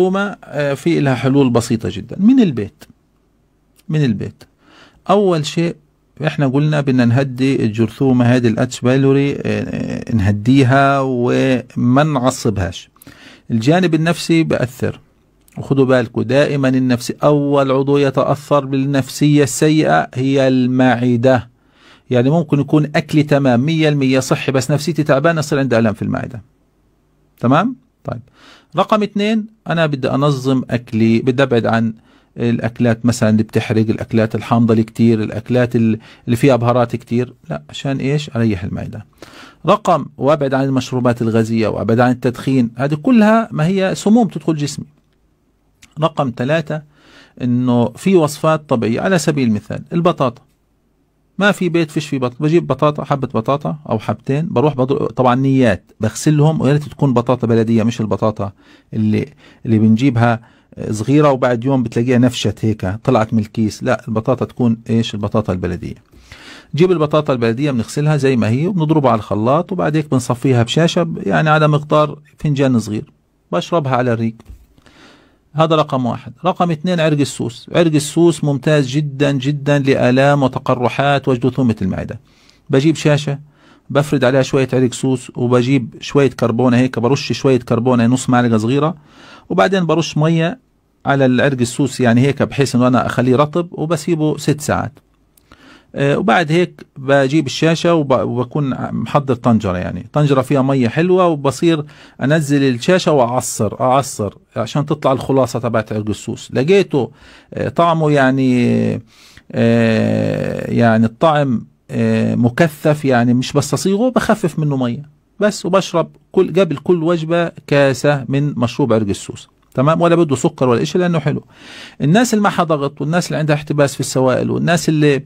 المخطومة آه، في لها حلول بسيطة جدا من البيت من البيت أول شيء احنا قلنا بدنا نهدي الجرثومة هذه الاتش بايلوري آه، آه، نهديها وما نعصبهاش الجانب النفسي بأثر وخذوا بالكم دائما النفسي أول عضو يتأثر بالنفسية السيئة هي المعدة يعني ممكن يكون أكلي تمام 100% صحي بس نفسيتي تعبانة يصير عندي ألم في المعدة تمام طيب رقم اثنين انا بدي انظم اكلي بدي ابعد عن الاكلات مثلا اللي بتحرق الاكلات الحامضه اللي كتير الاكلات اللي فيها بهارات كتير لا عشان ايش اريح المعده رقم وابعد عن المشروبات الغازيه وابعد عن التدخين هذه كلها ما هي سموم تدخل جسمي رقم ثلاثة انه في وصفات طبيعيه على سبيل المثال البطاطا ما في بيت فيش فيه بطاطا بجيب بطاطا حبه بطاطا او حبتين بروح بضرب طبعا نيات بغسلهم ويا ريت تكون بطاطا بلديه مش البطاطا اللي اللي بنجيبها آه، صغيره وبعد يوم بتلاقيها نفشت هيك طلعت من الكيس لا البطاطا تكون ايش البطاطا البلديه جيب البطاطا البلديه بنغسلها زي ما هي وبنضربها على الخلاط وبعد هيك بنصفيها بشاشه يعني على مقدار فنجان صغير بشربها على الريق هذا رقم واحد رقم اثنين عرق السوس عرق السوس ممتاز جدا جدا لآلام وتقرحات وجدثومة المعدة بجيب شاشة بفرد عليها شوية عرق سوس وبجيب شوية كربونة هيك برش شوية كربونة نص معلقة صغيرة وبعدين برش مية على العرق السوس يعني هيك بحيث انه انا اخليه رطب وبسيبه ست ساعات آه، وبعد هيك بجيب الشاشه وبكون محضر طنجره يعني طنجره فيها ميه حلوه وبصير انزل الشاشه واعصر اعصر عشان تطلع الخلاصه تبعت عرق السوس لقيته آه، طعمه يعني آه، يعني الطعم مكثف يعني مش بس اصيغه بخفف منه ميه بس وبشرب كل قبل كل وجبه كاسه من مشروب عرق السوس تمام ولا بده سكر ولا شيء لانه حلو الناس اللي معها ضغط والناس اللي عندها احتباس في السوائل والناس اللي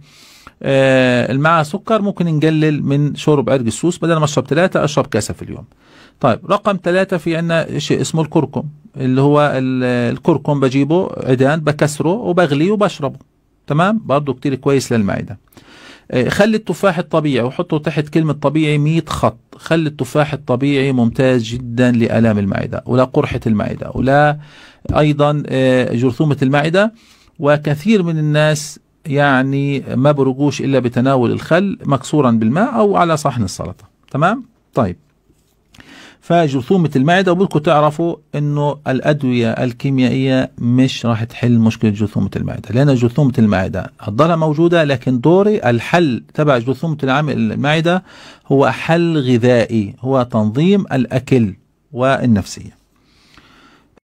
آه، المعة سكر ممكن نقلل من شرب عرق السوس بدل ما اشرب ثلاثة اشرب كاسة في اليوم طيب رقم ثلاثة في عندنا شيء اسمه الكركم اللي هو الكركم بجيبه عيدان بكسره وبغليه وبشربه تمام برضه كتير كويس للمعدة آه، خلي التفاح الطبيعي وحطه تحت كلمة طبيعي 100 خط خلي التفاح الطبيعي ممتاز جدا لألام المعدة ولا قرحة المعدة ولا أيضا آه، جرثومة المعدة وكثير من الناس يعني ما برجوش إلا بتناول الخل مكسورا بالماء أو على صحن السلطة تمام طيب فجرثومة المعدة وبدكم تعرفوا انه الادوية الكيميائية مش راح تحل مشكلة جرثومة المعدة لان جرثومة المعدة هتضلها موجودة لكن دوري الحل تبع جرثومة المعدة هو حل غذائي هو تنظيم الاكل والنفسية